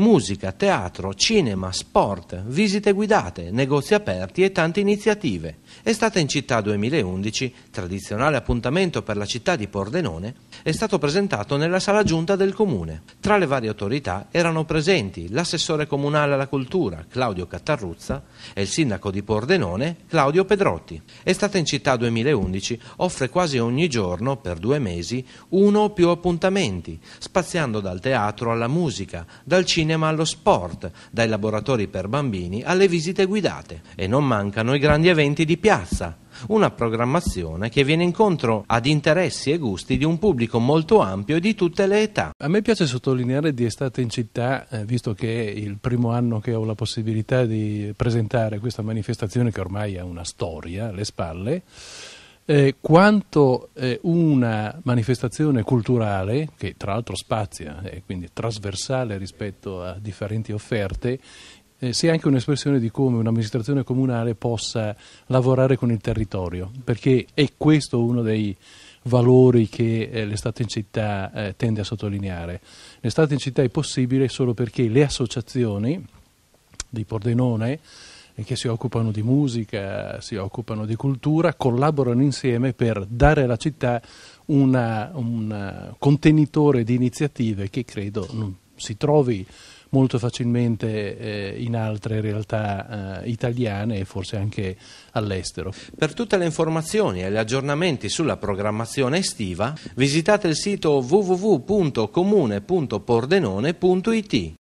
musica, teatro, cinema, sport, visite guidate, negozi aperti e tante iniziative. Estate in città 2011, tradizionale appuntamento per la città di Pordenone, è stato presentato nella sala giunta del comune. Tra le varie autorità erano presenti l'assessore comunale alla cultura Claudio Cattarruzza e il sindaco di Pordenone Claudio Pedrotti. Estate in città 2011 offre quasi ogni giorno, per due mesi, uno o più appuntamenti, spaziando dal teatro alla musica, dal cinema cinema allo sport, dai laboratori per bambini alle visite guidate. E non mancano i grandi eventi di piazza, una programmazione che viene incontro ad interessi e gusti di un pubblico molto ampio e di tutte le età. A me piace sottolineare di Estate in Città, eh, visto che è il primo anno che ho la possibilità di presentare questa manifestazione che ormai ha una storia alle spalle eh, quanto eh, una manifestazione culturale, che tra l'altro spazia e eh, quindi trasversale rispetto a differenti offerte, eh, sia anche un'espressione di come un'amministrazione comunale possa lavorare con il territorio, perché è questo uno dei valori che eh, l'estate in città eh, tende a sottolineare. L'estate in città è possibile solo perché le associazioni di Pordenone che si occupano di musica, si occupano di cultura, collaborano insieme per dare alla città una, un eh, contenitore di iniziative che credo si trovi molto facilmente eh, in altre realtà eh, italiane e forse anche all'estero. Per tutte le informazioni e gli aggiornamenti sulla programmazione estiva visitate il sito www.comune.pordenone.it